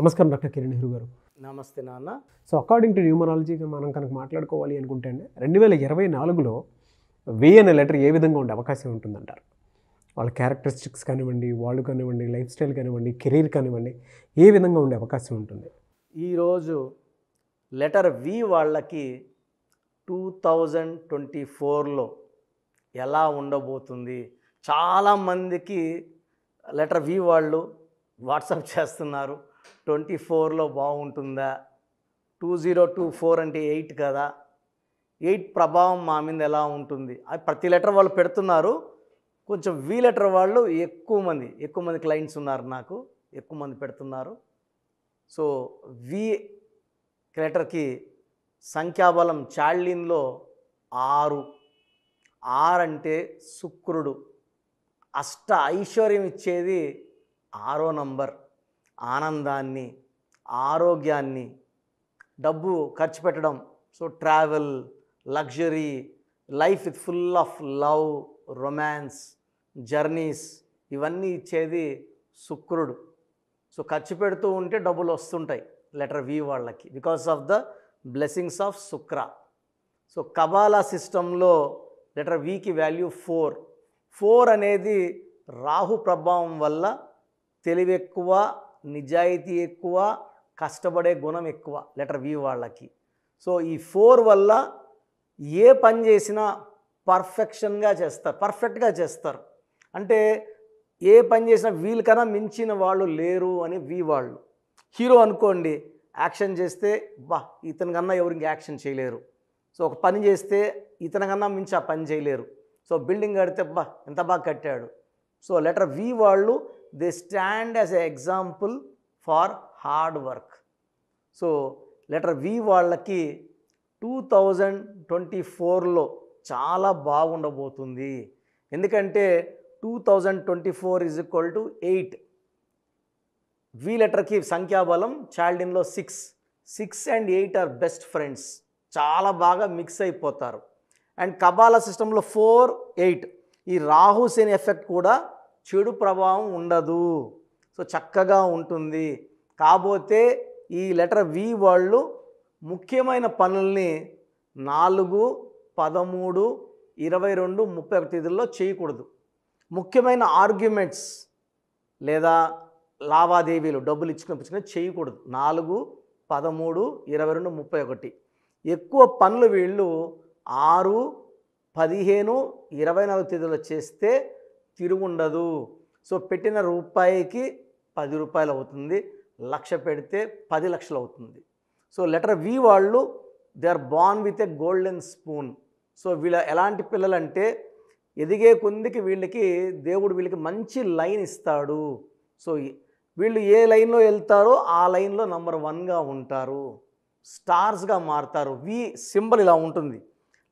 నమస్కారం డాక్టర్ కిరణ్ నెహ్రూ గారు నమస్తే నాన్న సో అకార్డింగ్ టు న్యూమరాలజీ మనం కనుక మాట్లాడుకోవాలి అనుకుంటే అండి రెండు వేల ఇరవై నాలుగులో వే అనే లెటర్ ఏ విధంగా ఉండే అవకాశం ఉంటుందంటారు వాళ్ళ క్యారెక్టరిస్టిక్స్ కానివ్వండి వాళ్ళు కానివ్వండి లైఫ్ స్టైల్ కానివ్వండి కెరీర్ కానివ్వండి ఏ విధంగా ఉండే అవకాశం ఉంటుంది ఈరోజు లెటర్ వి వాళ్ళకి టూ థౌజండ్ ట్వంటీ ఫోర్లో ఎలా ఉండబోతుంది చాలామందికి లెటర్ వి వాళ్ళు వాట్సాప్ చేస్తున్నారు ట్వంటీ ఫోర్లో బాగుంటుందా టూ జీరో టూ ఫోర్ అంటే ఎయిట్ కదా ఎయిట్ ప్రభావం మా మీద ఎలా ఉంటుంది అది ప్రతి లెటర్ వాళ్ళు పెడుతున్నారు కొంచెం వి లెటర్ వాళ్ళు ఎక్కువ మంది ఎక్కువ మంది క్లయింట్స్ ఉన్నారు నాకు ఎక్కువ మంది పెడుతున్నారు సో వి లెటర్కి సంఖ్యాబలం చాళ్లిన్లో ఆరు ఆరు అంటే శుక్రుడు అష్ట ఐశ్వర్యం ఇచ్చేది ఆరో నంబర్ ఆనందాన్ని ఆరోగ్యాన్ని డబ్బు ఖర్చు పెట్టడం so travel luxury life it full of love romance journeys ఇవన్నీ ఇచ్చేది శుక్రుడు సో ఖర్చు పెడుతూ ఉంటే డబ్బులు వస్తుంటాయి లెటర్ వి వాళ్ళకి because of the blessings of శుక్ర సో కబాలా సిస్టంలో లెటర్ వికి వాల్యూ ఫోర్ ఫోర్ అనేది రాహు ప్రభావం వల్ల తెలివి ఎక్కువ నిజాయితీ ఎక్కువ కష్టపడే గుణం ఎక్కువ లెటర్ వి వాళ్ళకి సో ఈ ఫోర్ వల్ల ఏ పని చేసినా పర్ఫెక్షన్గా చేస్తారు పర్ఫెక్ట్గా చేస్తారు అంటే ఏ పని చేసినా వీళ్ళకన్నా మించిన వాళ్ళు లేరు అని వి వాళ్ళు హీరో అనుకోండి యాక్షన్ చేస్తే బా ఇతనికన్నా ఎవరికి ఇంకా యాక్షన్ చేయలేరు సో ఒక పని చేస్తే ఇతనికన్నా మించి ఆ పని చేయలేరు సో బిల్డింగ్ కడితే బా ఎంత బాగా కట్టాడు సో లెటర్ వి వాళ్ళు they stand as a example for hard work so letter V వాళ్ళకి టూ థౌజండ్ ట్వంటీ ఫోర్లో చాలా బాగుండబోతుంది ఎందుకంటే two thousand twenty four is equal to eight V లెటర్కి సంఖ్యాబలం child six six and eight are best friends చాలా బాగా mix అయిపోతారు అండ్ కబాల సిస్టంలో ఫోర్ ఎయిట్ ఈ రాహు శని ఎఫెక్ట్ కూడా చెడు ప్రభావం ఉండదు సో చక్కగా ఉంటుంది కాబోతే ఈ లెటర్ వి వాళ్ళు ముఖ్యమైన పనుల్ని నాలుగు పదమూడు ఇరవై రెండు ముప్పై ఒకటి తేదీల్లో చేయకూడదు ముఖ్యమైన ఆర్గ్యుమెంట్స్ లేదా లావాదేవీలు డబ్బులు ఇచ్చుకునిపించుకుని చేయకూడదు నాలుగు పదమూడు ఇరవై రెండు ముప్పై ఒకటి ఎక్కువ పనులు వీళ్ళు ఆరు పదిహేను ఇరవై నాలుగు తేదీలో చేస్తే తిరుగుండదు సో పెట్టిన రూపాయికి పది రూపాయలు అవుతుంది లక్ష పెడితే పది లక్షలు అవుతుంది సో లెటర్ వి వాళ్ళు they are born with a golden spoon so వీళ్ళ ఎలాంటి పిల్లలంటే ఎదిగే కొందికి వీళ్ళకి దేవుడు వీళ్ళకి మంచి లైన్ ఇస్తాడు సో వీళ్ళు ఏ లైన్లో వెళ్తారో ఆ లైన్లో నంబర్ వన్గా ఉంటారు స్టార్స్గా మారుతారు వి సింబల్ ఇలా ఉంటుంది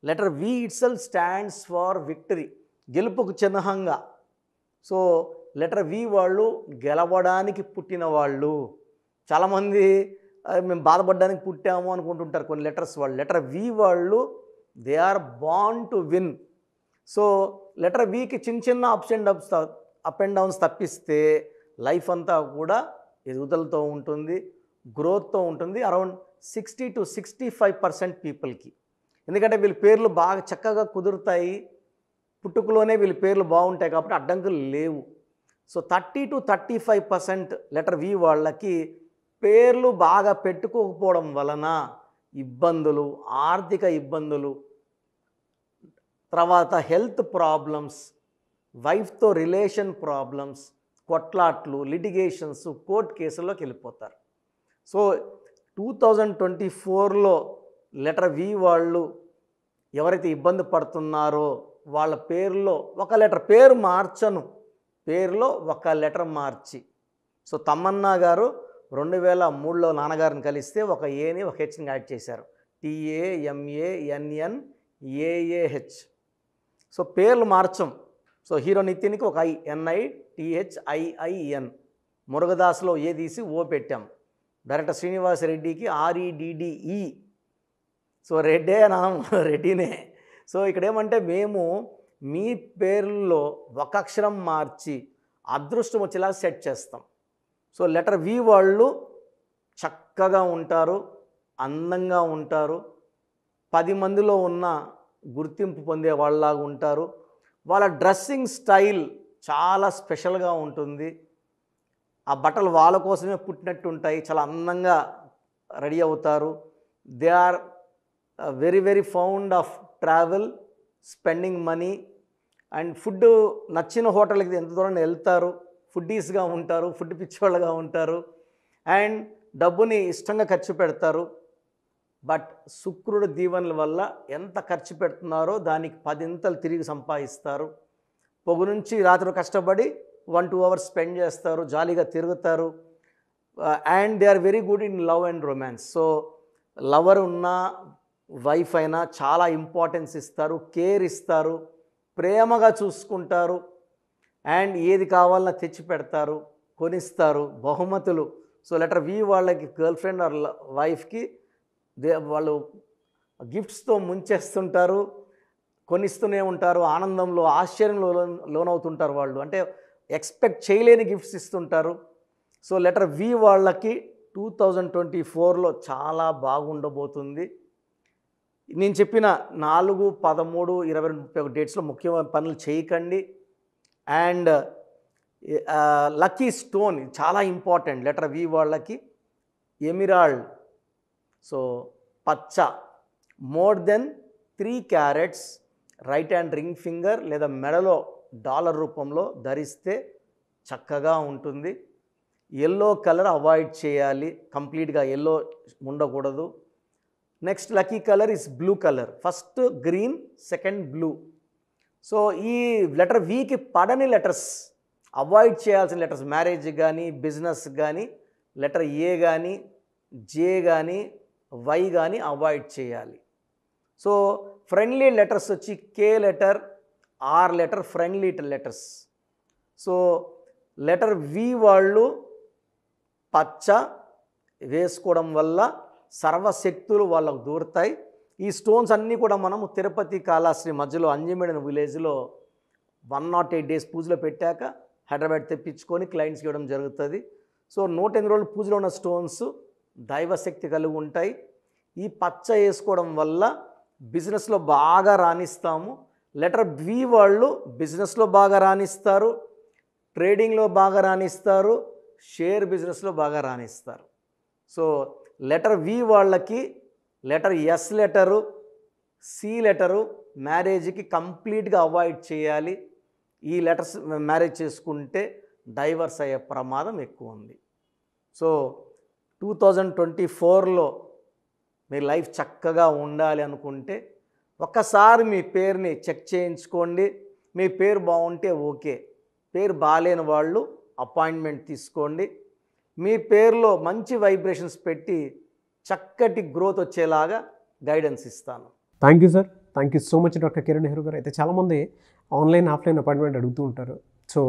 letter V it stands for victory గెలుపుకు చిహ్నంగా సో లెటర్ వి వాళ్ళు గెలవడానికి పుట్టిన వాళ్ళు చాలామంది మేము బాధపడడానికి పుట్టాము అనుకుంటుంటారు కొన్ని లెటర్స్ వాళ్ళు లెటర్ వి వాళ్ళు they are bound to win so letter వీకి చిన్న చిన్న ups and ups up and downs తప్పిస్తే లైఫ్ అంతా కూడా ఎదుగుదలతో ఉంటుంది గ్రోత్తో ఉంటుంది around sixty to sixty five percent పీపుల్కి ఎందుకంటే వీళ్ళ పేర్లు బాగా చక్కగా కుదురుతాయి పుట్టుకలోనే వీళ్ళ పేర్లు బాగుంటాయి కాబట్టి అడ్డంకులు లేవు so thirty to thirty five percent letter V వాళ్ళకి పేర్లు బాగా పెట్టుకోకపోవడం వలన ఇబ్బందులు ఆర్థిక ఇబ్బందులు తర్వాత హెల్త్ ప్రాబ్లమ్స్ వైఫ్తో రిలేషన్ ప్రాబ్లమ్స్ కొట్లాట్లు లిటిగేషన్స్ కోర్టు కేసుల్లోకి వెళ్ళిపోతారు సో టూ థౌజండ్ ట్వంటీ ఫోర్లో లెటర్ వి వాళ్ళు ఎవరైతే ఇబ్బంది పడుతున్నారో వాళ్ళ పేరులో ఒక లెటర్ పేరు మార్చను పేరులో ఒక లెటర్ మార్చి సో తమ్మన్నా గారు రెండు వేల మూడులో నాన్నగారిని కలిస్తే ఒక ఏని ఒక హెచ్ని యాడ్ చేశారు టిఏఎంఏఎన్ఎన్ ఏఏహెచ్ సో పేర్లు మార్చం సో హీరో నితిన్కి ఒక ఐ ఎన్ఐ టిహెచ్ ఐఐఎన్ మురుగదాస్లో ఏ తీసి ఓ పెట్టాం డైరెక్టర్ శ్రీనివాస్ రెడ్డికి ఆర్ఈడిడిఈ సో రెడ్డే నా రెడ్డినే సో ఇక్కడ ఏమంటే మేము మీ పేర్లో ఒక అక్షరం మార్చి అదృష్టం వచ్చేలా సెట్ చేస్తాం సో లెటర్ వి వాళ్ళు చక్కగా ఉంటారు అందంగా ఉంటారు పది మందిలో ఉన్న గుర్తింపు పొందే వాళ్ళలాగా ఉంటారు వాళ్ళ డ్రెస్సింగ్ స్టైల్ చాలా స్పెషల్గా ఉంటుంది ఆ బట్టలు వాళ్ళ కోసమే పుట్టినట్టు ఉంటాయి చాలా అందంగా రెడీ అవుతారు they are very very fond of travel spending money and food నచ్చిన హోటల్కి ఎంత దూరం వెళ్తారు ఫుడ్డీస్గా ఉంటారు ఫుడ్ పిచ్చివాళ్ళుగా ఉంటారు అండ్ డబ్బుని ఇష్టంగా ఖర్చు పెడతారు బట్ శుక్రుడు దీవెనల వల్ల ఎంత ఖర్చు పెడుతున్నారో దానికి పదింతలు తిరిగి సంపాదిస్తారు పొగు నుంచి రాత్రి కష్టపడి వన్ టూ అవర్స్ స్పెండ్ చేస్తారు జాలీగా తిరుగుతారు and they are very good in love and romance so lover ఉన్నా వైఫ్ అయినా చాలా ఇంపార్టెన్స్ ఇస్తారు కేర్ ఇస్తారు ప్రేమగా చూసుకుంటారు అండ్ ఏది కావాలన్నా తెచ్చి పెడతారు కొనిస్తారు బహుమతులు సో లెటర్ వి వాళ్ళకి గర్ల్ ఫ్రెండ్ ఆర్ వైఫ్కి దే వాళ్ళు గిఫ్ట్స్తో ముంచేస్తుంటారు కొనిస్తూనే ఉంటారు ఆనందంలో ఆశ్చర్యంలో లోనవుతుంటారు వాళ్ళు అంటే ఎక్స్పెక్ట్ చేయలేని గిఫ్ట్స్ ఇస్తుంటారు సో లెటర్ వి వాళ్ళకి టూ థౌజండ్ ట్వంటీ ఫోర్లో చాలా బాగుండబోతుంది నేను చెప్పిన నాలుగు పదమూడు ఇరవై ముప్పై ఒక డేట్స్లో ముఖ్యమైన పనులు చేయకండి అండ్ లక్కీ స్టోన్ చాలా ఇంపార్టెంట్ లెటర్ వి వాళ్ళకి ఎమిరాల్డ్ సో పచ్చ more than three carats right hand ring finger లేదా మెడలో డాలర్ రూపంలో ధరిస్తే చక్కగా ఉంటుంది ఎల్లో కలర్ అవాయిడ్ చేయాలి కంప్లీట్గా ఎల్లో ఉండకూడదు next lucky colour is blue colour first green second blue so ఈ లెటర్ వీకి పడని లెటర్స్ అవాయిడ్ చేయాల్సిన లెటర్స్ మ్యారేజ్ కానీ బిజినెస్ కానీ లెటర్ ఏ కానీ జే కానీ వై కానీ అవాయిడ్ చేయాలి సో ఫ్రెండ్లీ లెటర్స్ వచ్చి K letter or letter friendly letters so letter V వాళ్ళు పచ్చ వేసుకోవడం వల్ల సర్వశక్తులు వాళ్ళకు దూరుతాయి ఈ స్టోన్స్ అన్నీ కూడా మనము తిరుపతి కాళాశ్రీ మధ్యలో అంజమేడిన విలేజ్లో వన్ నాట్ ఎయిట్ డేస్ పూజలో పెట్టాక హైదరాబాద్ తెప్పించుకొని క్లయింట్స్కి ఇవ్వడం జరుగుతుంది సో నూట ఎనిమిది రోజులు పూజలో ఉన్న స్టోన్స్ దైవశక్తి కలిగి ఉంటాయి ఈ పచ్చ వేసుకోవడం వల్ల బిజినెస్లో బాగా రాణిస్తాము లెటర్ బి వాళ్ళు బిజినెస్లో బాగా రాణిస్తారు ట్రేడింగ్లో బాగా రాణిస్తారు షేర్ బిజినెస్లో బాగా రాణిస్తారు సో లెటర్ వి వాళ్ళకి letter S letter C letter మ్యారేజ్కి కంప్లీట్గా అవాయిడ్ చేయాలి ఈ లెటర్స్ మ్యారేజ్ చేసుకుంటే డైవర్స్ అయ్యే ప్రమాదం ఎక్కువ ఉంది సో టూ థౌజండ్ ట్వంటీ ఫోర్లో మీ లైఫ్ చక్కగా ఉండాలి అనుకుంటే ఒకసారి మీ పేరుని చెక్ చేయించుకోండి మీ పేరు బాగుంటే ఓకే పేరు బాగాలేని వాళ్ళు అపాయింట్మెంట్ తీసుకోండి మీ పేరులో మంచి వైబ్రేషన్స్ పెట్టి చక్కటి గ్రోత్ వచ్చేలాగా గైడెన్స్ ఇస్తాను thank you sir thank you so much doctor Kiran Nehru garu అయితే చాలామంది ఆన్లైన్ ఆఫ్లైన్ అపాయింట్మెంట్ అడుగుతూ ఉంటారు సో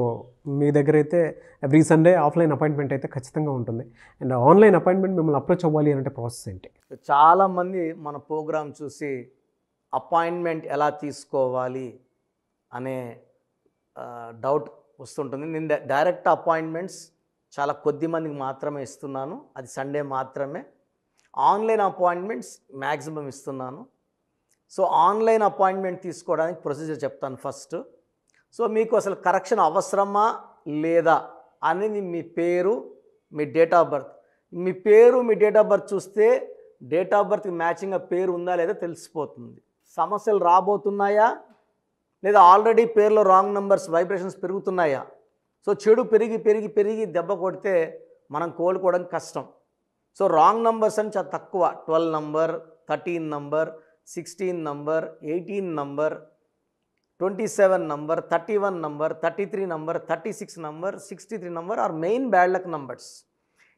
మీ దగ్గర అయితే ఎవ్రీ సండే ఆఫ్లైన్ అపాయింట్మెంట్ అయితే ఖచ్చితంగా ఉంటుంది అండ్ ఆన్లైన్ అపాయింట్మెంట్ మిమ్మల్ని అప్రోచ్ అవ్వాలి అంటే ప్రాసెస్ ఏంటి చాలామంది మన ప్రోగ్రామ్ చూసి అపాయింట్మెంట్ ఎలా తీసుకోవాలి అనే డౌట్ వస్తుంటుంది నేను డైరెక్ట్ అపాయింట్మెంట్స్ చాలా కొద్ది మందికి మాత్రమే ఇస్తున్నాను అది సండే మాత్రమే ఆన్లైన్ అపాయింట్మెంట్స్ మ్యాక్సిమం ఇస్తున్నాను సో ఆన్లైన్ అపాయింట్మెంట్ తీసుకోవడానికి ప్రొసీజర్ చెప్తాను ఫస్ట్ సో మీకు అసలు కరెక్షన్ అవసరమా లేదా అనేది మీ పేరు మీ డేట్ ఆఫ్ బర్త్ మీ పేరు మీ డేట్ ఆఫ్ బర్త్ చూస్తే డేట్ ఆఫ్ బర్త్కి మ్యాచింగ్గా పేరు ఉందా లేదా తెలిసిపోతుంది సమస్యలు రాబోతున్నాయా లేదా ఆల్రెడీ పేర్లో రాంగ్ నెంబర్స్ వైబ్రేషన్స్ పెరుగుతున్నాయా సో చెడు పెరిగి పెరిగి పెరిగి దెబ్బ కొడితే మనం కోలుకోవడం కష్టం సో రాంగ్ నంబర్స్ అని చాలా తక్కువ twelve number thirteen number sixteen number eighteen number twenty seven number thirty one number thirty three number thirty six number sixty three number are main bad luck numbers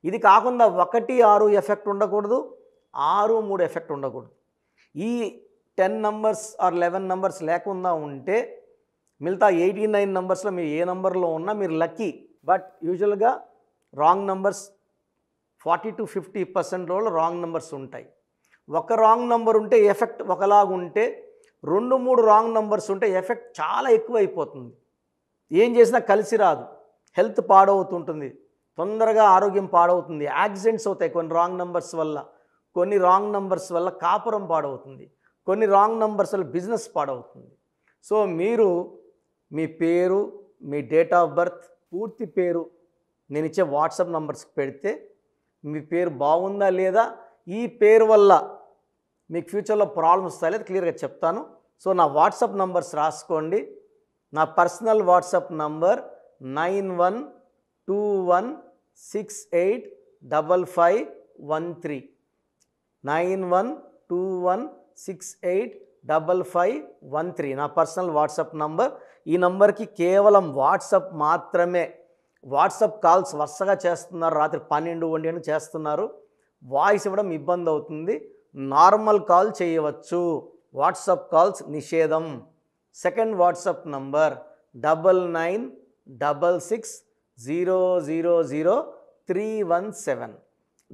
ఇది కాకుండా ఒకటి ఆరు effect ఉండకూడదు ఆరు మూడు ఎఫెక్ట్ ఉండకూడదు ఈ ten numbers or eleven numbers లేకుండా ఉంటే మిగతా ఎయిటీ నైన్ నెంబర్స్లో మీరు ఏ నెంబర్లో ఉన్నా మీరు లక్కీ బట్ యూజువల్గా wrong numbers forty to fifty percent రోజులు రాంగ్ నెంబర్స్ ఉంటాయి ఒక రాంగ్ నెంబర్ ఉంటే ఎఫెక్ట్ ఒకలాగా ఉంటే రెండు మూడు రాంగ్ నెంబర్స్ ఉంటే ఎఫెక్ట్ చాలా ఎక్కువ అయిపోతుంది ఏం చేసినా కలిసి రాదు హెల్త్ పాడవుతుంటుంది తొందరగా ఆరోగ్యం పాడవుతుంది యాక్సిడెంట్స్ అవుతాయి కొన్ని రాంగ్ నెంబర్స్ వల్ల కొన్ని రాంగ్ నెంబర్స్ వల్ల కాపురం పాడవుతుంది కొన్ని రాంగ్ నెంబర్స్ వల్ల బిజినెస్ పాడవుతుంది సో మీరు మీ పేరు మీ డేట్ ఆఫ్ బర్త్ పూర్తి పేరు నేను ఇచ్చే వాట్సాప్ నంబర్స్కి పెడితే మీ పేరు బాగుందా లేదా ఈ పేరు వల్ల మీకు ఫ్యూచర్లో ప్రాబ్లమ్స్ లేదా క్లియర్గా చెప్తాను సో నా వాట్సాప్ నంబర్స్ రాసుకోండి నా personal WhatsApp number nine one two one six eight double five one three nine one two one six eight double five one three నా పర్సనల్ వాట్సాప్ నంబర్ ఈ నంబర్కి కేవలం వాట్సాప్ మాత్రమే వాట్సాప్ కాల్స్ వరుసగా చేస్తున్నారు రాత్రి పన్నెండు వండి అని చేస్తున్నారు వాయిస్ ఇవ్వడం ఇబ్బంది అవుతుంది నార్మల్ కాల్ చేయవచ్చు వాట్సాప్ కాల్స్ నిషేధం second WhatsApp number double nine double six zero zero zero three one seven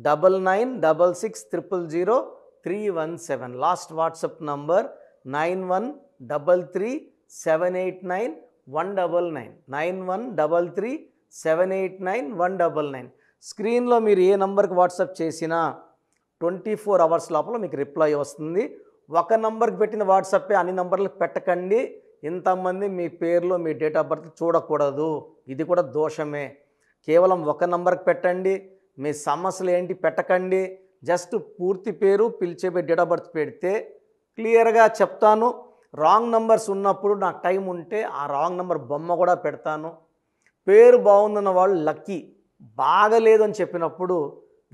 double nine double six triple zero three one seven last WhatsApp number nine one double three seven eight nine one double nine nine one double three seven eight nine one double nine స్క్రీన్లో మీరు ఏ నంబర్కి WhatsApp చేసినా twenty four hours లోపల మీకు reply వస్తుంది ఒక నంబర్కి పెట్టిన వాట్సాపే అన్ని నంబర్లకు పెట్టకండి ఇంతమంది మీ పేర్లో మీ డేట్ ఆఫ్ బర్త్ చూడకూడదు ఇది కూడా దోషమే కేవలం ఒక నంబర్కి పెట్టండి మీ సమస్యలు ఏంటి పెట్టకండి జస్ట్ పూర్తి పేరు పిలిచే డేట్ ఆఫ్ బర్త్ పెడితే క్లియర్గా చెప్తాను రాంగ్ నంబర్స్ ఉన్నప్పుడు నాకు టైం ఉంటే ఆ రాంగ్ నంబర్ బొమ్మ కూడా పెడతాను పేరు బాగుందన్న వాళ్ళు లక్కీ బాగలేదు అని చెప్పినప్పుడు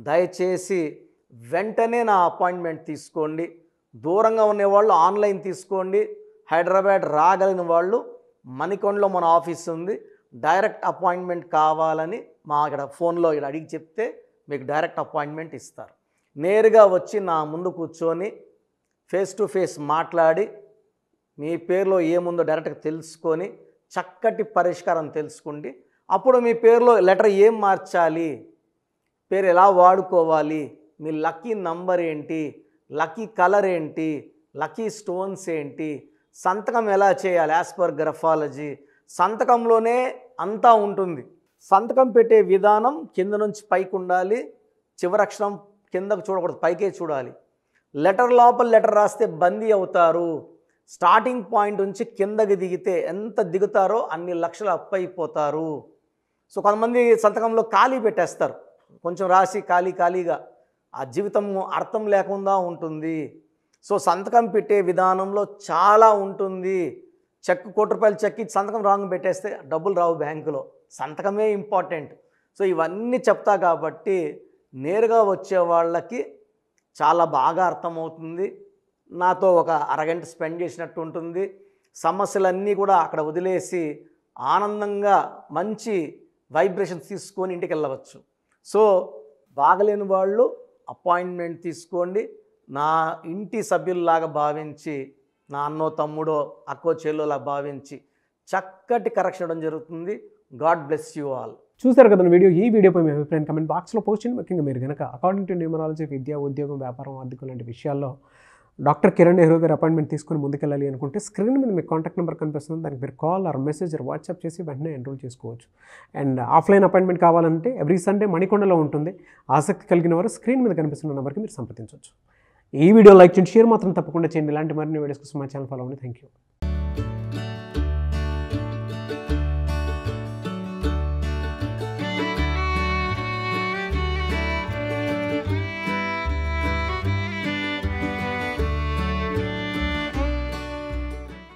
దయచేసి వెంటనే నా అపాయింట్మెంట్ తీసుకోండి దూరంగా ఉండేవాళ్ళు ఆన్లైన్ తీసుకోండి హైదరాబాద్ రాగలిగిన వాళ్ళు మణికొండలో మన ఆఫీస్ ఉంది డైరెక్ట్ అపాయింట్మెంట్ కావాలని మా ఇక్కడ ఫోన్లో ఇక్కడ అడిగి చెప్తే మీకు డైరెక్ట్ అపాయింట్మెంట్ ఇస్తారు నేరుగా వచ్చి నా ముందు కూర్చొని ఫేస్ టు ఫేస్ మాట్లాడి మీ పేరులో ఏముందో డైరెక్ట్గా తెలుసుకొని చక్కటి పరిష్కారం తెలుసుకోండి అప్పుడు మీ పేరులో లెటర్ ఏం మార్చాలి పేరు ఎలా వాడుకోవాలి మీ లక్కీ నంబర్ ఏంటి లక్కీ కలర్ ఏంటి లక్కీ స్టోన్స్ ఏంటి సంతకం ఎలా చేయాలి యాజ్ పర్ గ్రఫాలజీ సంతకంలోనే అంతా ఉంటుంది సంతకం పెట్టే విధానం కింద నుంచి పైకి ఉండాలి చివరక్షరం కిందకు చూడకూడదు పైకే చూడాలి లెటర్ లోపల లెటర్ రాస్తే బందీ అవుతారు స్టార్టింగ్ పాయింట్ నుంచి కిందకి దిగితే ఎంత దిగుతారో అన్ని లక్షలు అప్పైపోతారు సో కొంతమంది సంతకంలో ఖాళీ పెట్టేస్తారు కొంచెం రాసి ఖాళీ ఖాళీగా ఆ జీవితం అర్థం లేకుండా ఉంటుంది సో సంతకం పెట్టే విధానంలో చాలా ఉంటుంది చెక్ కోటి రూపాయలు చెక్ ఇచ్చి సంతకం రాంగ్ పెట్టేస్తే డబ్బులు రావు బ్యాంకులో సంతకమే ఇంపార్టెంట్ సో ఇవన్నీ చెప్తా కాబట్టి నేరుగా వచ్చే వాళ్ళకి చాలా బాగా అర్థమవుతుంది నాతో ఒక అరగంట స్పెండ్ చేసినట్టు ఉంటుంది సమస్యలన్నీ కూడా అక్కడ వదిలేసి ఆనందంగా మంచి వైబ్రేషన్స్ తీసుకొని ఇంటికి వెళ్ళవచ్చు సో బాగలేని వాళ్ళు అపాయింట్మెంట్ తీసుకోండి నా ఇంటి సభ్యుల్లాగా భావించి నా అన్నో తమ్ముడో అక్కో చెల్లోలా భావించి చక్కటి కరెక్షన్ ఇవ్వడం జరుగుతుంది గాడ్ బ్లెస్ యూ ఆల్ చూశారు కదా వీడియో ఈ వీడియోపై మీ అభిప్రాయం కమెంట్ బాక్స్లో పోస్ట్ చేయండి ముఖ్యంగా మీరు కనుక అకార్డింగ్ టు న్యూమరాలజీ విద్య ఉద్యోగం వ్యాపారం ఆర్థికం లాంటి విషయాల్లో డాక్టర్ కిరణ్ నెహ్రూ గారు అపాయింట్మెంట్ తీసుకుని ముందుకెళ్ళాలి అనుకుంటే స్క్రీన్ మీద మీకు కాంటాక్ట్ నెంబర్ కనిపిస్తుంది దానికి మీరు call or message or WhatsApp చేసి వెంటనే ఎన్రోల్ చేసుకోవచ్చు అండ్ ఆఫ్లైన్ అపాయింట్మెంట్ కావాలంటే ఎవ్రీ సండే మణికొండలో ఉంటుంది ఆసక్తి కలిగిన వారు స్క్రీన్ మీద కనిపిస్తున్న నెంబర్కి మీరు సంప్రదించవచ్చు ఈ వీడియో లైక్ చేయండి షేర్ మాత్రం తప్పకుండా చేయండి ఇలాంటి మరిన్ని వీడియోస్ కోసం మా ఛానల్ ఫాలో అవ్వండి థ్యాంక్ యూ